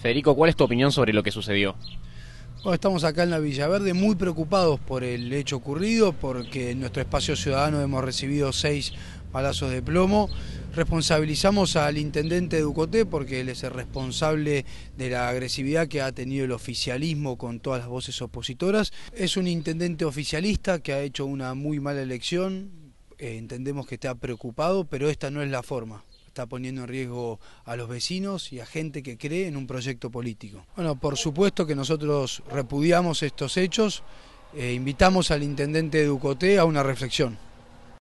Federico, ¿cuál es tu opinión sobre lo que sucedió? estamos acá en la Villaverde muy preocupados por el hecho ocurrido, porque en nuestro espacio ciudadano hemos recibido seis palazos de plomo. Responsabilizamos al intendente Ducoté porque él es el responsable de la agresividad que ha tenido el oficialismo con todas las voces opositoras. Es un intendente oficialista que ha hecho una muy mala elección. Eh, entendemos que está preocupado, pero esta no es la forma está poniendo en riesgo a los vecinos y a gente que cree en un proyecto político. Bueno, por supuesto que nosotros repudiamos estos hechos, e invitamos al intendente de Ducoté a una reflexión.